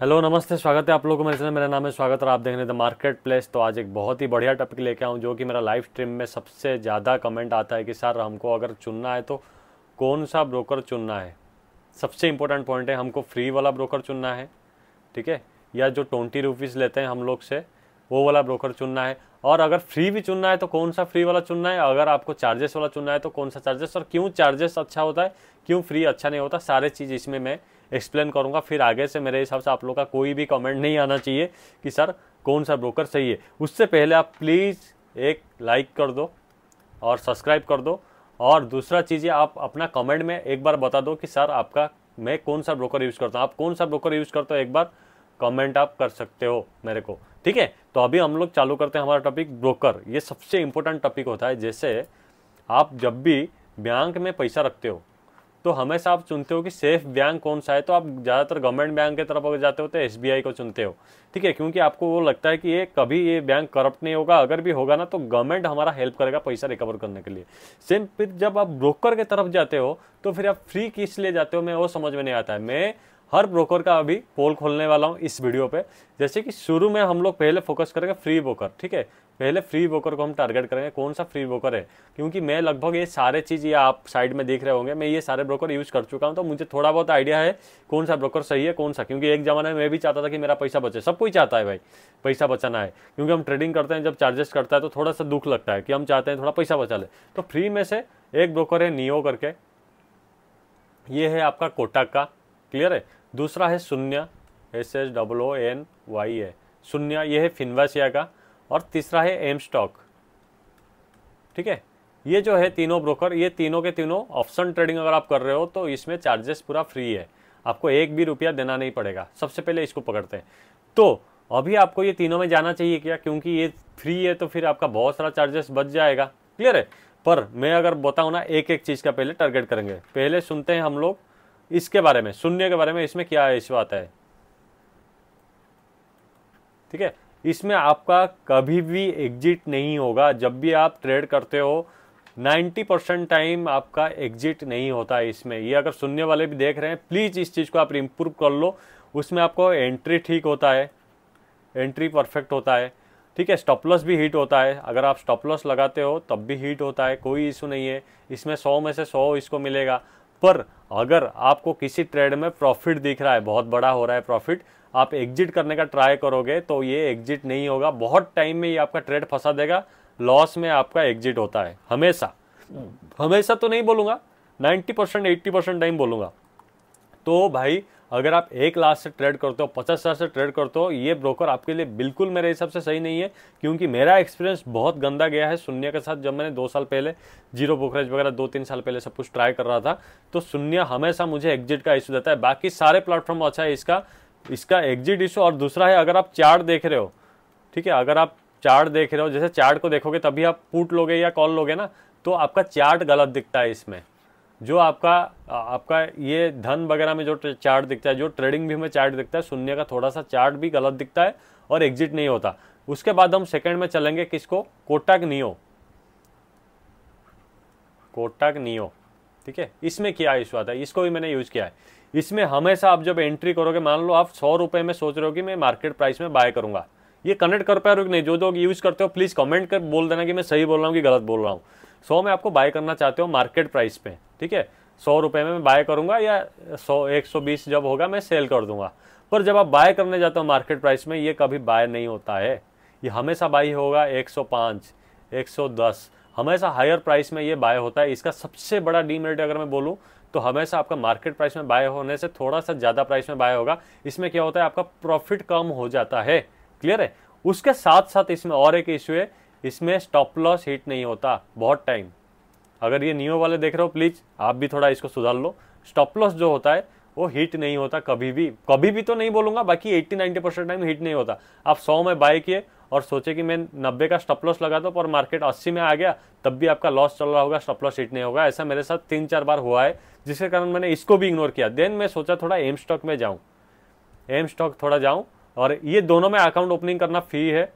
hello नमस्ते स्वागत है आप लोगों को मेरे चैनल मेरा नाम है स्वागत और आप देख रहे हैं द मार्केट प्लेस तो आज एक बहुत ही बढ़िया टॉपिक लेके आऊँ जो कि मेरा लाइव स्ट्रीम में सबसे ज़्यादा कमेंट आता है कि सर हमको अगर चुनना है तो कौन सा ब्रोकर चुनना है सबसे इंपॉर्टेंट पॉइंट है हमको फ्री वाला ब्रोकर चुनना है ठीक है या जो ट्वेंटी रुपीज़ लेते हैं हम लोग से वो वाला ब्रोकर चुनना है और अगर फ्री भी चुनना है तो कौन सा फ्री वाला चुनना है अगर आपको चार्जेस वाला चुनना है तो कौन सा चार्जेस और क्यों चार्जेस अच्छा होता है क्यों फ्री अच्छा नहीं होता सारे चीज़ इसमें मैं एक्सप्लेन करूँगा फिर आगे से मेरे हिसाब से आप लोग का कोई भी कमेंट नहीं आना चाहिए कि सर कौन सा ब्रोकर सही है उससे पहले आप प्लीज़ एक लाइक कर दो और सब्सक्राइब कर दो और दूसरा चीज़ आप अपना कमेंट में एक बार बता दो कि सर आपका मैं कौन सा ब्रोकर यूज़ करता हूँ आप कौन सा ब्रोकर यूज़ करते हो एक बार कमेंट आप कर सकते हो मेरे को ठीक है तो अभी हम लोग चालू करते हैं हमारा टॉपिक ब्रोकर ये सबसे इम्पोर्टेंट टॉपिक होता है जैसे आप जब भी बैंक में पैसा रखते हो तो हमेशा आप चुनते हो कि सेफ बैंक कौन सा है तो आप ज़्यादातर गवर्नमेंट बैंक की तरफ अगर जाते हो तो एस को चुनते हो ठीक है क्योंकि आपको वो लगता है कि ये कभी ये बैंक करप्ट नहीं होगा अगर भी होगा ना तो गवर्नमेंट हमारा हेल्प करेगा पैसा रिकवर करने के लिए सेम फिर जब आप ब्रोकर के तरफ जाते हो तो फिर आप फ्री किस लिए जाते हो मैं वो समझ में नहीं आता है मैं हर ब्रोकर का अभी पोल खोलने वाला हूँ इस वीडियो पे जैसे कि शुरू में हम लोग पहले फोकस करेंगे फ्री ब्रोकर ठीक है पहले फ्री ब्रोकर को हम टारगेट करेंगे कौन सा फ्री ब्रोकर है क्योंकि मैं लगभग ये सारे चीज़ ये आप साइड में देख रहे होंगे मैं ये सारे ब्रोकर यूज़ कर चुका हूँ तो मुझे थोड़ा बहुत आइडिया है कौन सा ब्रोकर सही है कौन सा क्योंकि एक ज़माने में मैं भी चाहता था कि मेरा पैसा बचे सब कोई चाहता है भाई पैसा बचाना है क्योंकि हम ट्रेडिंग करते हैं जब चार्जेस करता है तो थोड़ा सा दुख लगता है कि हम चाहते हैं थोड़ा पैसा बचा ले तो फ्री में से एक ब्रोकर है नियो करके ये है आपका कोटाक का क्लियर है दूसरा है शून्य S S W N Y A शून्य ये है फिनवासिया का और तीसरा है एम स्टॉक ठीक है ये जो है तीनों ब्रोकर ये तीनों के तीनों ऑप्शन ट्रेडिंग अगर आप कर रहे हो तो इसमें चार्जेस पूरा फ्री है आपको एक भी रुपया देना नहीं पड़ेगा सबसे पहले इसको पकड़ते हैं तो अभी आपको ये तीनों में जाना चाहिए क्या क्योंकि ये फ्री है तो फिर आपका बहुत सारा चार्जेस बच जाएगा क्लियर है पर मैं अगर बताऊँ ना एक एक चीज़ का पहले टारगेट करेंगे पहले सुनते हैं हम लोग इसके बारे में सुनने के बारे में इसमें क्या इस आता है ठीक है इसमें आपका कभी भी एग्जिट नहीं होगा जब भी आप ट्रेड करते हो 90 परसेंट टाइम आपका एग्जिट नहीं होता है इसमें ये अगर सुनने वाले भी देख रहे हैं प्लीज़ इस चीज़ को आप इम्प्रूव कर लो उसमें आपको एंट्री ठीक होता है एंट्री परफेक्ट होता है ठीक है स्टॉपलस भी हिट होता है अगर आप स्टॉपलस लगाते हो तब भी हीट होता है कोई इशू नहीं है इसमें सौ में से सौ इसको मिलेगा पर अगर आपको किसी ट्रेड में प्रॉफिट दिख रहा है बहुत बड़ा हो रहा है प्रॉफिट आप एग्जिट करने का ट्राई करोगे तो ये एग्जिट नहीं होगा बहुत टाइम में ये आपका ट्रेड फंसा देगा लॉस में आपका एग्जिट होता है हमेशा हमेशा तो नहीं बोलूंगा ninety percent eighty percent time बोलूंगा तो भाई अगर आप एक लाख से ट्रेड करते हो पचास हज़ार से ट्रेड करते हो ये ब्रोकर आपके लिए बिल्कुल मेरे हिसाब से सही नहीं है क्योंकि मेरा एक्सपीरियंस बहुत गंदा गया है शून्य के साथ जब मैंने दो साल पहले जीरो ब्रोकरेज वगैरह दो तीन साल पहले सब कुछ ट्राई कर रहा था तो शून्य हमेशा मुझे एग्जिट का इशू देता है बाकी सारे प्लेटफॉर्म अच्छा है इसका इसका एग्जिट इशू और दूसरा है अगर आप चार्ट देख रहे हो ठीक है अगर आप चार्ट देख रहे हो जैसे चार्ट को देखोगे तभी आप पुट लोगे या कॉल लोगे ना तो आपका चार्ट गलत दिखता है इसमें जो आपका आपका ये धन वगैरह में जो चार्ट दिखता है जो ट्रेडिंग भी हमें चार्ट दिखता है शून्य का थोड़ा सा चार्ट भी गलत दिखता है और एग्जिट नहीं होता उसके बाद हम सेकंड में चलेंगे किसको कोटाक नियो कोटाक नियो ठीक है इसमें क्या इशू आता है इसको भी मैंने यूज़ किया है इसमें हमेशा आप जब एंट्री करोगे मान लो आप सौ रुपये में सोच रहे हो कि मैं मार्केट प्राइस में बाय करूंगा ये कनेक्ट कर पा रहे हो कि नहीं जो लोग यूज़ करते हो प्लीज़ कमेंट कर बोल देना कि मैं सही बोल रहा हूँ कि गलत बोल रहा हूँ सौ में आपको बाय करना चाहते हो मार्केट प्राइस पे ठीक है सौ रुपये में मैं बाय करूँगा या सौ एक सौ बीस जब होगा मैं सेल कर दूंगा पर जब आप बाय करने जाते हो मार्केट प्राइस में ये कभी बाय नहीं होता है ये हमेशा बाई होगा एक एक सौ पाँच सौ दस हमेशा हायर प्राइस में ये बाय होता है इसका सबसे बड़ा डीमेरिट अगर मैं बोलूँ तो हमेशा आपका मार्केट प्राइस में बाय होने से थोड़ा सा ज़्यादा प्राइस में बाय होगा इसमें क्या होता है आपका प्रॉफिट कम हो जाता है क्लियर है उसके साथ साथ इसमें और एक इश्यू है इसमें स्टॉप लॉस हिट नहीं होता बहुत टाइम अगर ये न्यू वाले देख रहे हो प्लीज़ आप भी थोड़ा इसको सुधार लो स्टॉप लॉस जो होता है वो हिट नहीं होता कभी भी कभी भी तो नहीं बोलूंगा बाकी 80 90 परसेंट टाइम हिट नहीं होता आप 100 में बाय किए और सोचे कि मैं नब्बे का स्टॉप लॉस लगा दो पर मार्केट अस्सी में आ गया तब भी आपका लॉस चल रहा होगा स्टॉप लॉस हिट नहीं होगा ऐसा मेरे साथ तीन चार बार हुआ है जिसके कारण मैंने इसको भी इग्नोर किया देन मैं सोचा थोड़ा एम स्टॉक में जाऊँ एम स्टॉक थोड़ा जाऊँ और ये दोनों में अकाउंट ओपनिंग करना फ्री है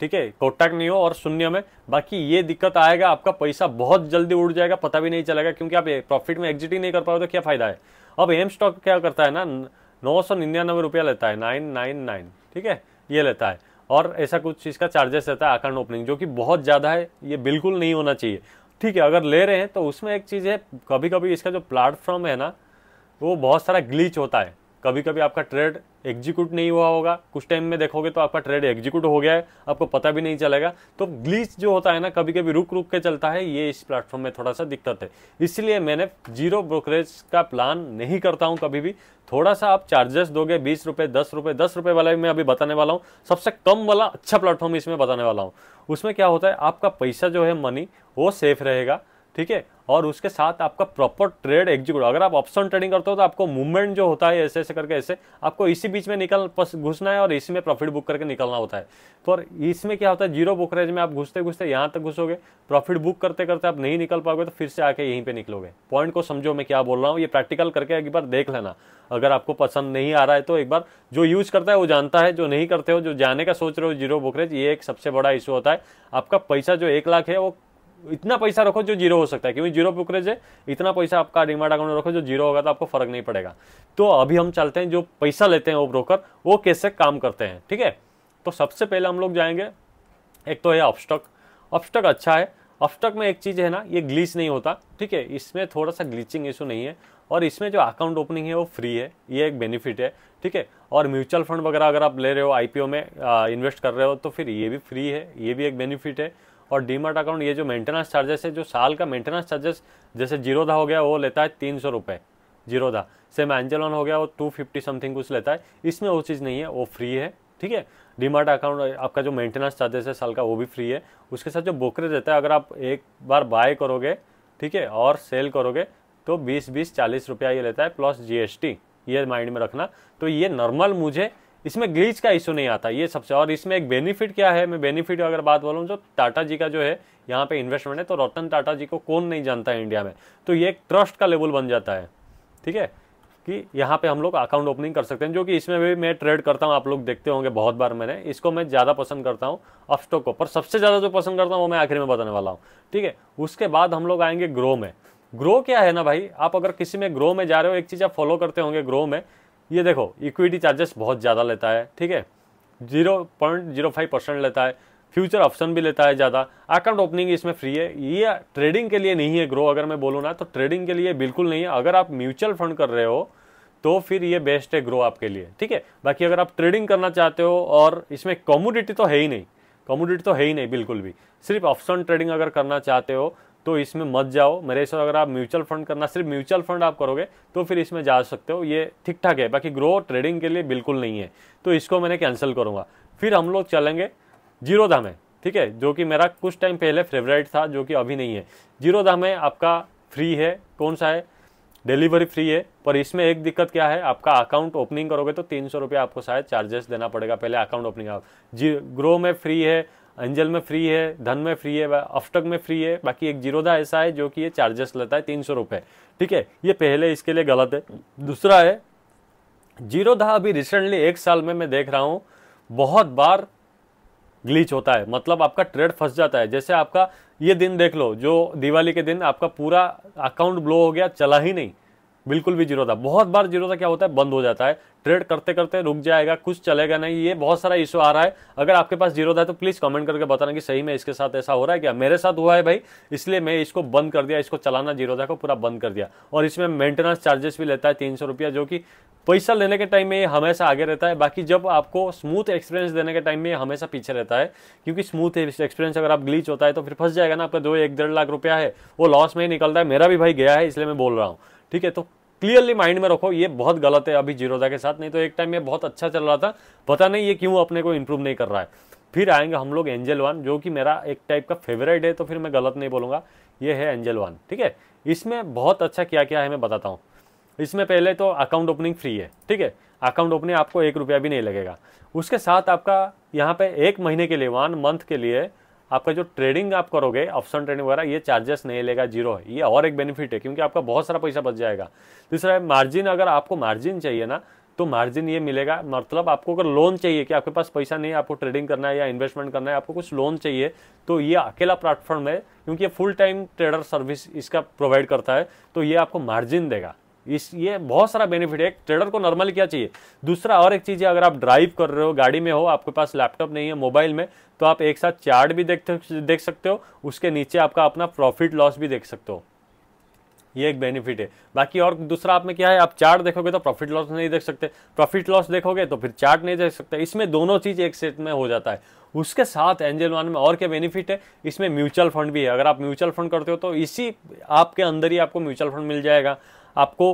ठीक है कोटक नहीं हो और शून्य में बाकी ये दिक्कत आएगा आपका पैसा बहुत जल्दी उड़ जाएगा पता भी नहीं चलेगा क्योंकि आप प्रॉफिट में एग्जिट ही नहीं कर पाओ तो क्या फायदा है अब एम स्टॉक क्या करता है ना नौ सौ निन्यानवे रुपया लेता है नाइन नाइन नाइन ठीक है ये लेता है और ऐसा कुछ चीज़ का चार्जेस रहता है अकाउंट ओपनिंग जो कि बहुत ज़्यादा है ये बिल्कुल नहीं होना चाहिए ठीक है अगर ले रहे हैं तो उसमें एक चीज़ है कभी कभी इसका जो प्लेटफॉर्म है ना वो बहुत सारा ग्लीच होता है कभी कभी आपका ट्रेड एग्जीक्यूट नहीं हुआ होगा कुछ टाइम में देखोगे तो आपका ट्रेड एग्जीक्यूट हो गया है आपको पता भी नहीं चलेगा तो ग्लीच जो होता है ना कभी कभी रुक रुक के चलता है ये इस प्लेटफॉर्म में थोड़ा सा दिक्कत है इसलिए मैंने जीरो ब्रोकरेज का प्लान नहीं करता हूँ कभी भी थोड़ा सा आप चार्जेस दोगे बीस रुपये दस रुपये दस रुपये वाला भी मैं अभी बताने वाला हूँ सबसे कम वाला अच्छा प्लेटफॉर्म इसमें बताने वाला हूँ उसमें क्या होता है आपका पैसा जो है मनी वो सेफ रहेगा ठीक है और उसके साथ आपका प्रॉपर ट्रेड एग्जीक्यूट अगर आप ऑप्शन ट्रेडिंग करते हो तो आपको मूवमेंट जो होता है ऐसे ऐसे करके ऐसे आपको इसी बीच में निकल घुसना है और इसी में प्रॉफिट बुक करके निकलना होता है तो और इसमें क्या होता है जीरो ब्रोकरेज में आप घुसते घुसते यहाँ तक घुसोगे प्रॉफिट बुक करते करते आप नहीं निकल पाओगे तो फिर से आके यहीं पर निकलोगे पॉइंट को समझो मैं क्या बोल रहा हूँ ये प्रैक्टिकल करके एक बार देख लेना अगर आपको पसंद नहीं आ रहा है तो एक बार जो यूज़ करता है वो जानता है जो नहीं करते हो जो जाने का सोच रहे हो जीरो ब्रोकरेज ये एक सबसे बड़ा इशू होता है आपका पैसा जो एक लाख है वो इतना पैसा रखो जो जीरो हो सकता है क्योंकि जीरो ब्रोकरेज है इतना पैसा आपका डिमांड अकाउंट में रखो जो जीरो होगा तो आपको फर्क नहीं पड़ेगा तो अभी हम चलते हैं जो पैसा लेते हैं वो ब्रोकर वो कैसे काम करते हैं ठीक है तो सबसे पहले हम लोग जाएंगे एक तो है अपस्टॉक अपस्टॉक अच्छा है अपस्टॉक में एक चीज़ है ना ये ग्लीच नहीं होता ठीक है इसमें थोड़ा सा ग्लीचिंग इशू नहीं है और इसमें जो अकाउंट ओपनिंग है वो फ्री है ये एक बेनिफिट है ठीक है और म्यूचुअल फंड वगैरह अगर आप ले रहे हो आईपीओ में आ, इन्वेस्ट कर रहे हो तो फिर ये भी फ्री है ये भी एक बेनिफिट है और डीमर्ट अकाउंट ये जो मेंटेनेंस चार्जेस है जो साल का मेंटेनेंस चार्जेस जैसे जीरोधा हो गया वो लेता है तीन सौ रुपये जीरोधा सेम एंजल हो गया वो टू फिफ्टी समथिंग कुछ लेता है इसमें वो चीज़ नहीं है वो फ्री है ठीक है डीमार्ट अकाउंट आपका जो मेंटेनेंस चार्जेस है साल का वो भी फ्री है उसके साथ जो ब्रोकरेज रहता है अगर आप एक बार बाय करोगे ठीक है और सेल करोगे तो बीस बीस चालीस रुपया ये लेता है प्लस जी ये माइंड में रखना तो ये नॉर्मल मुझे इसमें ग्लीच का इशू नहीं आता ये सबसे और इसमें एक बेनिफिट क्या है मैं बेनिफिट अगर बात बोलूँ जो टाटा जी का जो है यहाँ पे इन्वेस्टमेंट है तो रतन टाटा जी को कौन नहीं जानता है इंडिया में तो ये एक ट्रस्ट का लेवल बन जाता है ठीक है कि यहाँ पे हम लोग अकाउंट ओपनिंग कर सकते हैं जो कि इसमें भी मैं ट्रेड करता हूँ आप लोग देखते होंगे बहुत बार मैंने इसको मैं ज़्यादा पसंद करता हूँ अप स्टॉक को पर सबसे ज़्यादा जो पसंद करता हूँ वो मैं आखिर में बताने वाला हूँ ठीक है उसके बाद हम लोग आएंगे ग्रो में ग्रो क्या है ना भाई आप अगर किसी में ग्रो में जा रहे हो एक चीज़ आप फॉलो करते होंगे ग्रो में ये देखो इक्विटी चार्जेस बहुत ज़्यादा लेता है ठीक है zero point zero five percent लेता है फ्यूचर ऑप्शन भी लेता है ज़्यादा अकाउंट ओपनिंग इसमें फ्री है ये ट्रेडिंग के लिए नहीं है ग्रो अगर मैं बोलूँ ना तो ट्रेडिंग के लिए बिल्कुल नहीं है अगर आप म्यूचुअल फंड कर रहे हो तो फिर ये बेस्ट है ग्रो आपके लिए ठीक है बाकी अगर आप ट्रेडिंग करना चाहते हो और इसमें कॉमोडिटी तो है ही नहीं कॉमोडिटी तो है ही नहीं बिल्कुल भी सिर्फ ऑप्शन ट्रेडिंग अगर करना चाहते हो तो इसमें मत जाओ मेरे हिसाब अगर आप म्यूचुअल फंड करना सिर्फ म्यूचुअल फंड आप करोगे तो फिर इसमें जा सकते हो ये ठीक ठाक है बाकी ग्रो ट्रेडिंग के लिए बिल्कुल नहीं है तो इसको मैंने कैंसिल करूँगा फिर हम लोग चलेंगे जीरो में ठीक है जो कि मेरा कुछ टाइम पहले फेवरेट था जो कि अभी नहीं है जीरो में आपका फ्री है कौन सा है डिलीवरी फ्री है पर इसमें एक दिक्कत क्या है आपका अकाउंट ओपनिंग करोगे तो तीन सौ रुपये आपको शायद चार्जेस देना पड़ेगा पहले अकाउंट ओपनिंग आप जी ग्रो में फ्री है एंजल में फ्री है धन में फ्री है अफटक में फ्री है बाकी एक जीरोधा ऐसा है जो कि ये चार्जेस लेता है तीन सौ रुपये ठीक है ये पहले इसके लिए गलत है दूसरा है जीरोधा अभी रिसेंटली एक साल में मैं देख रहा हूँ बहुत बार ग्लीच होता है मतलब आपका ट्रेड फंस जाता है जैसे आपका ये दिन देख लो जो दिवाली के दिन आपका पूरा अकाउंट ब्लो हो गया चला ही नहीं बिल्कुल भी जीरो था बहुत बार जीरो था क्या होता है बंद हो जाता है ट्रेड करते करते रुक जाएगा कुछ चलेगा नहीं ये बहुत सारा इशू आ रहा है अगर आपके पास जीरो था तो प्लीज़ कमेंट करके बताना कि सही में इसके साथ ऐसा हो रहा है क्या मेरे साथ हुआ है भाई इसलिए मैं इसको बंद कर दिया इसको चलाना जीरो था को पूरा बंद कर दिया और इसमें मेंटेनेंस चार्जेस भी लेता है तीन सौ रुपया जो कि पैसा लेने के टाइम में हमेशा आगे रहता है बाकी जब आपको स्मूथ एक्सपीरियंस देने के टाइम में हमेशा पीछे रहता है क्योंकि स्मूथ एक्सपीरियंस अगर आप ग्लीच होता है तो फिर फंस जाएगा ना आपका जो एक डेढ़ लाख रुपया है वो लॉस में ही निकलता है मेरा भी भाई गया है इसलिए मैं बोल रहा हूँ ठीक है तो क्लियरली माइंड में रखो ये बहुत गलत है अभी जीरोदा के साथ नहीं तो एक टाइम ये बहुत अच्छा चल रहा था पता नहीं ये क्यों अपने को इम्प्रूव नहीं कर रहा है फिर आएंगे हम लोग एंजल वन जो कि मेरा एक टाइप का फेवरेट है तो फिर मैं गलत नहीं बोलूँगा ये है एंजल वन ठीक है इसमें बहुत अच्छा क्या क्या है मैं बताता हूँ इसमें पहले तो अकाउंट ओपनिंग फ्री है ठीक है अकाउंट ओपनिंग आपको एक रुपया भी नहीं लगेगा उसके साथ आपका यहाँ पे एक महीने के लिए वन मंथ के लिए आपका जो ट्रेडिंग आप करोगे ऑप्शन ट्रेडिंग वगैरह ये चार्जेस नहीं लेगा जीरो है ये और एक बेनिफिट है क्योंकि आपका बहुत सारा पैसा बच जाएगा तीसरा है मार्जिन अगर आपको मार्जिन चाहिए ना तो मार्जिन ये मिलेगा मतलब आपको अगर लोन चाहिए कि आपके पास पैसा नहीं है आपको ट्रेडिंग करना है या इन्वेस्टमेंट करना है आपको कुछ लोन चाहिए तो ये अकेला प्लेटफॉर्म है क्योंकि ये फुल टाइम ट्रेडर सर्विस इसका प्रोवाइड करता है तो ये आपको मार्जिन देगा इस ये बहुत सारा बेनिफिट है एक ट्रेडर को नॉर्मली क्या चाहिए दूसरा और एक चीज़ है अगर आप ड्राइव कर रहे हो गाड़ी में हो आपके पास लैपटॉप नहीं है मोबाइल में तो आप एक साथ चार्ट भी देख देख सकते हो उसके नीचे आपका अपना प्रॉफिट लॉस भी देख सकते हो ये एक बेनिफिट है बाकी और दूसरा आप में क्या है आप चार्ट देखोगे तो प्रॉफिट लॉस नहीं देख सकते प्रॉफिट लॉस देखोगे तो फिर चार्ट नहीं देख सकते इसमें दोनों चीज़ एक सेट में हो जाता है उसके साथ एंजल वन में और क्या बेनिफिट है इसमें म्यूचुअल फंड भी है अगर आप म्यूचुअल फंड करते हो तो इसी आपके अंदर ही आपको म्यूचुअल फंड मिल जाएगा आपको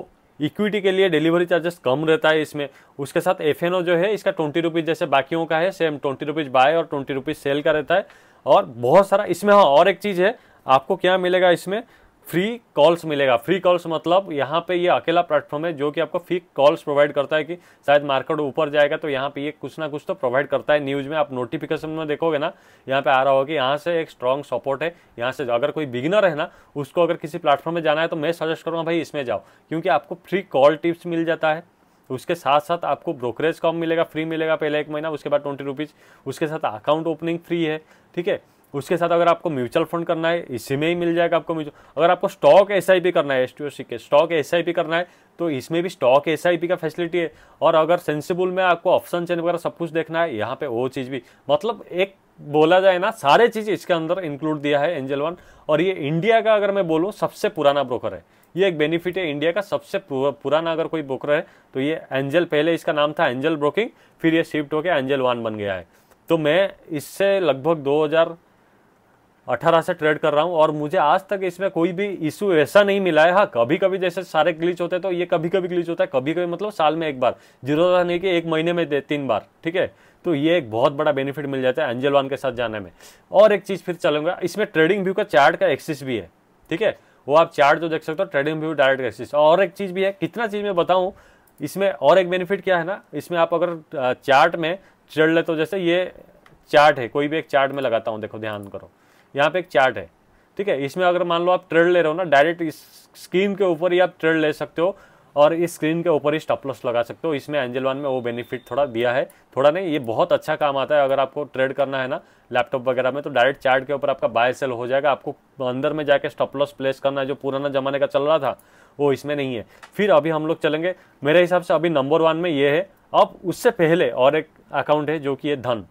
इक्विटी के लिए डिलीवरी चार्जेस कम रहता है इसमें उसके साथ एफ जो है इसका ट्वेंटी रुपीज़ जैसे बाकियों का है सेम ट्वेंटी रुपीज़ बाय और ट्वेंटी रुपीज़ सेल का रहता है और बहुत सारा इसमें हाँ और एक चीज़ है आपको क्या मिलेगा इसमें फ्री कॉल्स मिलेगा फ्री कॉल्स मतलब यहाँ पे ये अकेला प्लेटफॉर्म है जो कि आपको फ्री कॉल्स प्रोवाइड करता है कि शायद मार्केट ऊपर जाएगा तो यहाँ पे ये कुछ ना कुछ तो प्रोवाइड करता है न्यूज़ में आप नोटिफिकेशन में देखोगे ना यहाँ पे आ रहा होगा कि यहाँ से एक स्ट्रॉन्ग सपोर्ट है यहाँ से अगर कोई बिगिनर है ना उसको अगर किसी प्लेटफॉर्म में जाना है तो मैं सजेस्ट करूँगा भाई इसमें जाओ क्योंकि आपको फ्री कॉल टिप्स मिल जाता है उसके साथ साथ आपको ब्रोकरेज कम मिलेगा फ्री मिलेगा पहले एक महीना उसके बाद ट्वेंटी रुपीज़ उसके साथ अकाउंट ओपनिंग फ्री है ठीक है उसके साथ अगर आपको म्यूचुअल फंड करना है इसी में ही मिल जाएगा आपको म्यूचुअल अगर आपको स्टॉक एस करना है एस टी के स्टॉक एस करना है तो इसमें भी स्टॉक एस का फैसिलिटी है और अगर सेंसिबल में आपको ऑप्शन चेन वगैरह सब कुछ देखना है यहाँ पे वो चीज़ भी मतलब एक बोला जाए ना सारे चीज़ इसके अंदर इंक्लूड दिया है एंजल वन और ये इंडिया का अगर मैं बोलूँ सबसे पुराना ब्रोकर है ये एक बेनिफिट है इंडिया का सबसे पुराना अगर कोई ब्रोकर है तो ये एंजल पहले इसका नाम था एंजल ब्रोकिंग फिर ये शिफ्ट होकर एंजल वन बन गया है तो मैं इससे लगभग हज़ार अठारह से ट्रेड कर रहा हूँ और मुझे आज तक इसमें कोई भी इशू ऐसा नहीं मिला है हाँ कभी कभी जैसे सारे ग्लिच होते हैं तो ये कभी कभी ग्लिच होता है कभी कभी मतलब साल में एक बार जीरो नहीं कि एक महीने में तीन बार ठीक है तो ये एक बहुत बड़ा बेनिफिट मिल जाता है एंजल वन के साथ जाने में और एक चीज़ फिर चलूंगा इसमें ट्रेडिंग व्यू का चार्ट का एक्सिस भी है ठीक है वो आप चार्ट जो देख सकते हो ट्रेडिंग व्यू डायरेक्ट एक्सिस और एक चीज़ भी है कितना चीज़ मैं बताऊँ इसमें और एक बेनिफिट क्या है ना इसमें आप अगर चार्ट में चढ़ ले तो जैसे ये चार्ट है कोई भी एक चार्ट में लगाता हूँ देखो ध्यान करो यहाँ पे एक चार्ट है ठीक है इसमें अगर मान लो आप ट्रेड ले रहे हो ना डायरेक्ट इस स्क्रीन के ऊपर ही आप ट्रेड ले सकते हो और इस स्क्रीन के ऊपर ही स्टॉप लॉस लगा सकते हो इसमें एंजल वन में वो बेनिफिट थोड़ा दिया है थोड़ा नहीं ये बहुत अच्छा काम आता है अगर आपको ट्रेड करना है ना लैपटॉप वगैरह में तो डायरेक्ट चार्ट के ऊपर आपका बाय सेल हो जाएगा आपको अंदर में जाके स्टॉप लॉस प्लेस करना है जो पुराना जमाने का चल रहा था वो इसमें नहीं है फिर अभी हम लोग चलेंगे मेरे हिसाब से अभी नंबर वन में ये है अब उससे पहले और एक अकाउंट है जो कि है धन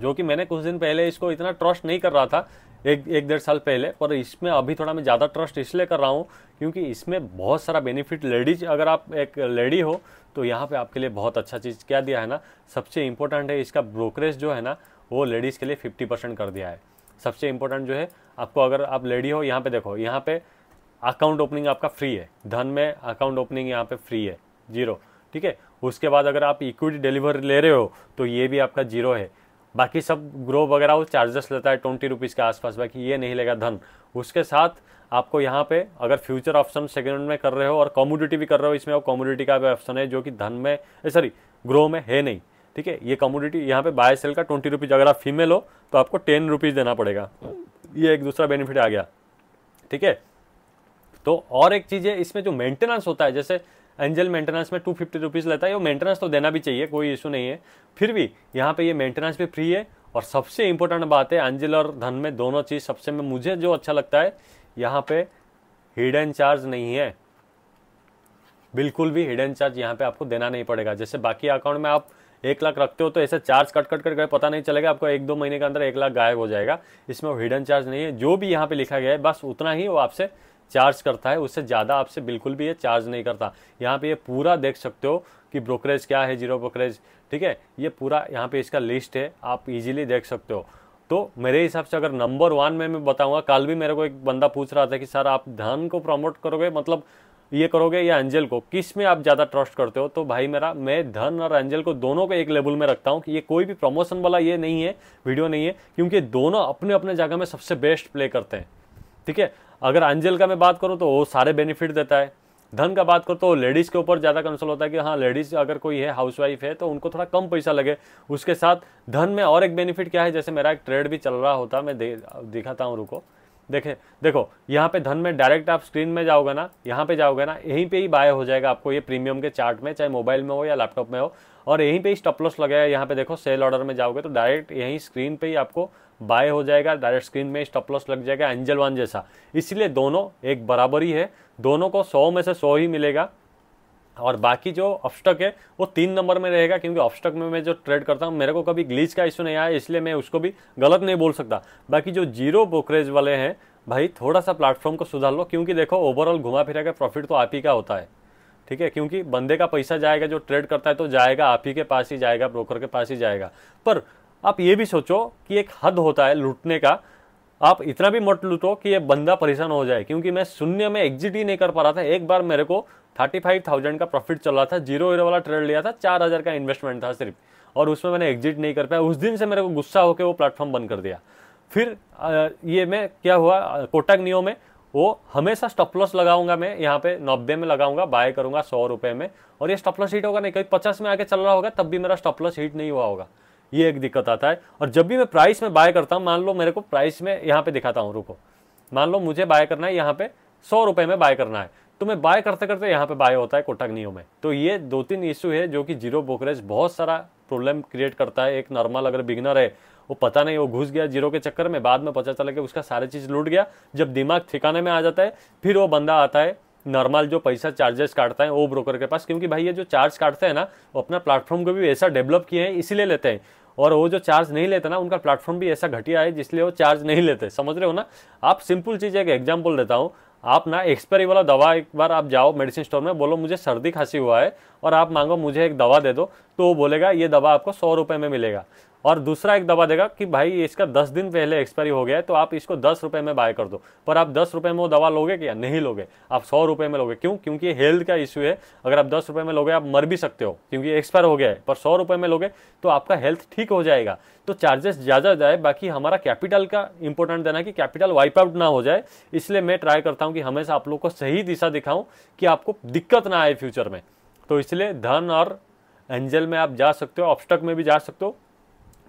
जो कि मैंने कुछ दिन पहले इसको इतना ट्रस्ट नहीं कर रहा था एक एक डेढ़ साल पहले पर इसमें अभी थोड़ा मैं ज़्यादा ट्रस्ट इसलिए कर रहा हूँ क्योंकि इसमें बहुत सारा बेनिफिट लेडीज अगर आप एक लेडी हो तो यहाँ पे आपके लिए बहुत अच्छा चीज़ क्या दिया है ना सबसे इम्पोर्टेंट है इसका ब्रोकरेज जो है ना वो लेडीज़ के लिए फिफ्टी परसेंट कर दिया है सबसे इम्पोर्टेंट जो है आपको अगर आप लेडी हो यहाँ पर देखो यहाँ पर अकाउंट ओपनिंग आपका फ्री है धन में अकाउंट ओपनिंग यहाँ पर फ्री है जीरो ठीक है उसके बाद अगर आप इक्विटी डिलीवर ले रहे हो तो ये भी आपका जीरो है बाकी सब ग्रो वगैरह वो चार्जेस लेता है ट्वेंटी रुपीज़ के आसपास बाकी ये नहीं लेगा धन उसके साथ आपको यहाँ पे अगर फ्यूचर ऑप्शन सेकेंड में कर रहे हो और कॉमोडिटी भी कर रहे हो इसमें आप कॉमोडिटी का भी ऑप्शन है जो कि धन में सॉरी ग्रो में है नहीं ठीक है ये कमोडिटी यहाँ पे बाय सेल का ट्वेंटी रुपीज़ अगर आप फीमेल हो तो आपको टेन रुपीज़ देना पड़ेगा ये एक दूसरा बेनिफिट आ गया ठीक है तो और एक चीज़ है इसमें जो मेंटेनेंस होता है जैसे एंजल मेंटेनेंस में टू फिफ्टी रुपीज़ लेता है वो मेंटेनेंस तो देना भी चाहिए कोई इशू नहीं है फिर भी यहाँ पे ये मेंटेनेंस भी फ्री है और सबसे इंपॉर्टेंट बात है एंजल और धन में दोनों चीज़ सबसे में मुझे जो अच्छा लगता है यहाँ पे हिडन चार्ज नहीं है बिल्कुल भी हिडन चार्ज यहाँ पे आपको देना नहीं पड़ेगा जैसे बाकी अकाउंट में आप एक लाख रखते हो तो ऐसे चार्ज कट कट कर गए पता नहीं चलेगा आपको एक दो महीने के अंदर एक लाख गायब हो जाएगा इसमें वो हिडन चार्ज नहीं है जो भी यहाँ पे लिखा गया है बस उतना ही वो आपसे चार्ज करता है उससे ज़्यादा आपसे बिल्कुल भी ये चार्ज नहीं करता यहाँ पे ये पूरा देख सकते हो कि ब्रोकरेज क्या है जीरो ब्रोकरेज ठीक है ये पूरा यहाँ पे इसका लिस्ट है आप इजीली देख सकते हो तो मेरे हिसाब से अगर नंबर वन में मैं बताऊँगा कल भी मेरे को एक बंदा पूछ रहा था कि सर आप धन को प्रमोट करोगे मतलब ये करोगे या एंजल को किस में आप ज़्यादा ट्रस्ट करते हो तो भाई मेरा मैं धन और एंजल को दोनों को एक लेवल में रखता हूँ कि ये कोई भी प्रमोशन वाला ये नहीं है वीडियो नहीं है क्योंकि दोनों अपने अपने जगह में सबसे बेस्ट प्ले करते हैं ठीक है अगर अंजल का मैं बात करूँ तो वो सारे बेनिफिट देता है धन का बात करो तो लेडीज़ के ऊपर ज़्यादा कंसोल होता है कि हाँ लेडीज़ अगर कोई है हाउसवाइफ है तो उनको थोड़ा कम पैसा लगे उसके साथ धन में और एक बेनिफिट क्या है जैसे मेरा एक ट्रेड भी चल रहा होता मैं दे दिखाता हूँ रुको देखें देखो यहाँ पे धन में डायरेक्ट आप स्क्रीन में जाओगे ना यहाँ पे जाओगे ना यहीं पे ही बाय हो जाएगा आपको ये प्रीमियम के चार्ट में चाहे मोबाइल में हो या लैपटॉप में हो और यहीं पे ही स्टॉप लॉस लगेगा यहाँ पे देखो सेल ऑर्डर में जाओगे तो डायरेक्ट यहीं स्क्रीन पे ही आपको बाय हो जाएगा डायरेक्ट स्क्रीन में स्टॉप लॉस लग जाएगा एंजल वन जैसा इसलिए दोनों एक बराबरी है दोनों को सौ में से सौ ही मिलेगा और बाकी जो ऑफस्टक है वो तीन नंबर में रहेगा क्योंकि ऑफस्टक में मैं जो ट्रेड करता हूँ मेरे को कभी ग्लीच का इशू नहीं आया इसलिए मैं उसको भी गलत नहीं बोल सकता बाकी जो जीरो ब्रोकरेज वाले हैं भाई थोड़ा सा प्लेटफॉर्म को सुधार लो क्योंकि देखो ओवरऑल घुमा फिरा के प्रॉफिट तो आप ही का होता है ठीक है क्योंकि बंदे का पैसा जाएगा जो ट्रेड करता है तो जाएगा आप ही के पास ही जाएगा ब्रोकर के पास ही जाएगा पर आप ये भी सोचो कि एक हद होता है लूटने का आप इतना भी मत लूटो कि ये बंदा परेशान हो जाए क्योंकि मैं शून्य में एग्जिट ही नहीं कर पा रहा था एक बार मेरे को थर्टी फाइव थाउजेंड का प्रॉफिट चल रहा था जीरो हीरो वाला ट्रेड लिया था चार हज़ार का इन्वेस्टमेंट था सिर्फ और उसमें मैंने एग्जिट नहीं कर पाया उस दिन से मेरे को गुस्सा होकर वो प्लेटफॉर्म बंद कर दिया फिर ये मैं क्या हुआ कोटक नियो में वो हमेशा स्टॉप लॉस लगाऊंगा मैं यहाँ पे नब्बे में लगाऊंगा बाय करूंगा सौ रुपये में और ये स्टॉप लॉस हिट होगा नहीं कभी पचास में आके चल रहा होगा तब भी मेरा स्टॉप लॉस हिट नहीं हुआ होगा ये एक दिक्कत आता है और जब भी मैं प्राइस में बाय करता हूँ मान लो मेरे को प्राइस में यहाँ पे दिखाता हूँ रुको मान लो मुझे बाय करना है यहाँ पे सौ रुपये में बाय करना है तो मैं बाय करते करते यहाँ पे बाय होता है कोटक नियो में तो ये दो तीन इशू है जो कि जीरो ब्रोकरेज बहुत सारा प्रॉब्लम क्रिएट करता है एक नॉर्मल अगर बिगनर है वो पता नहीं वो घुस गया जीरो के चक्कर में बाद में पता चला कि उसका सारे चीज़ लूट गया जब दिमाग ठिकाने में आ जाता है फिर वो बंदा आता है नॉर्मल जो पैसा चार्जेस काटता है वो ब्रोकर के पास क्योंकि भाई ये जो चार्ज काटते हैं ना वो अपना प्लेटफॉर्म को भी ऐसा डेवलप किए हैं इसीलिए लेते हैं और वो जो चार्ज नहीं लेते ना उनका प्लेटफॉर्म भी ऐसा घटिया है जिसलिए वो चार्ज नहीं लेते समझ रहे हो ना आप सिंपल चीज़ एक एग्जाम्पल देता हूँ आप ना एक्सपायरी वाला दवा एक बार आप जाओ मेडिसिन स्टोर में बोलो मुझे सर्दी खांसी हुआ है और आप मांगो मुझे एक दवा दे दो तो वो बोलेगा ये दवा आपको सौ रुपये में मिलेगा और दूसरा एक दवा देगा कि भाई इसका दस दिन पहले एक्सपायरी हो गया है तो आप इसको दस रुपये में बाय कर दो पर आप दस रुपये में वो दवा लोगे क्या नहीं लोगे आप सौ रुपये में लोगे क्यों क्योंकि ये हेल्थ का इश्यू है अगर आप दस रुपये में लोगे आप मर भी सकते हो क्योंकि एक्सपायर हो गया है पर सौ रुपये में लोगे तो आपका हेल्थ ठीक हो जाएगा तो चार्जेस ज़्यादा जाए बाकी हमारा कैपिटल का इंपॉर्टेंट देना कि कैपिटल वाइप आउट ना हो जाए इसलिए मैं ट्राई करता हूँ कि हमेशा आप लोग को सही दिशा दिखाऊँ कि आपको दिक्कत ना आए फ्यूचर में तो इसलिए धन और एंजल में आप जा सकते हो ऑब्स्टक में भी जा सकते हो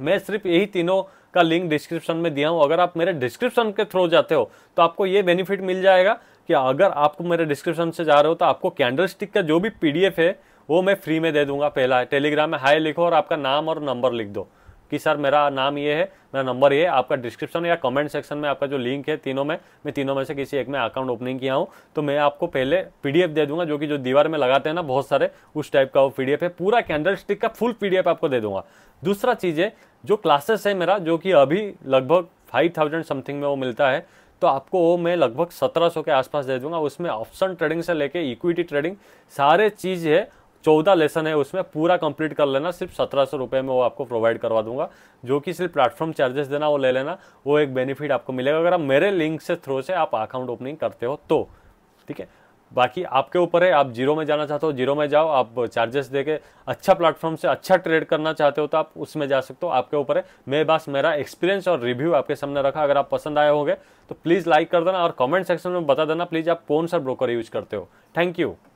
मैं सिर्फ यही तीनों का लिंक डिस्क्रिप्शन में दिया हूँ अगर आप मेरे डिस्क्रिप्शन के थ्रू जाते हो तो आपको ये बेनिफिट मिल जाएगा कि अगर आपको मेरे डिस्क्रिप्शन से जा रहे हो तो आपको कैंडल स्टिक का जो भी पीडीएफ है वो मैं फ्री में दे दूंगा पहला टेलीग्राम में हाई लिखो और आपका नाम और नंबर लिख दो कि सर मेरा नाम ये है मेरा नंबर ये आपका डिस्क्रिप्शन या कमेंट सेक्शन में आपका जो लिंक है तीनों में मैं तीनों में से किसी एक में अकाउंट ओपनिंग किया हूँ तो मैं आपको पहले पीडीएफ दे दूंगा जो कि जो दीवार में लगाते हैं ना बहुत सारे उस टाइप का वो पीडीएफ है पूरा कैंडल स्टिक का फुल पी आपको दे दूंगा दूसरा चीज़ है जो क्लासेस है मेरा जो कि अभी लगभग फाइव थाउजेंड समथिंग में वो मिलता है तो आपको वो मैं लगभग 1700 के आसपास दे दूंगा उसमें ऑप्शन ट्रेडिंग से लेके इक्विटी ट्रेडिंग सारे चीज़ है चौदह लेसन है उसमें पूरा कंप्लीट कर लेना सिर्फ सत्रह सौ रुपये में वो आपको प्रोवाइड करवा दूंगा जो कि सिर्फ प्लेटफॉर्म चार्जेस देना वो ले लेना वो एक बेनिफिट आपको मिलेगा अगर आप मेरे लिंक से थ्रू से आप अकाउंट ओपनिंग करते हो तो ठीक है बाकी आपके ऊपर है आप जीरो में जाना चाहते हो जीरो में जाओ आप चार्जेस दे के अच्छा प्लेटफॉर्म से अच्छा ट्रेड करना चाहते हो तो आप उसमें जा सकते हो आपके ऊपर है मेरे पास मेरा एक्सपीरियंस और रिव्यू आपके सामने रखा अगर आप पसंद आए होंगे तो प्लीज़ लाइक कर देना और कमेंट सेक्शन में बता देना प्लीज़ आप कौन सा ब्रोकर यूज़ करते हो थैंक यू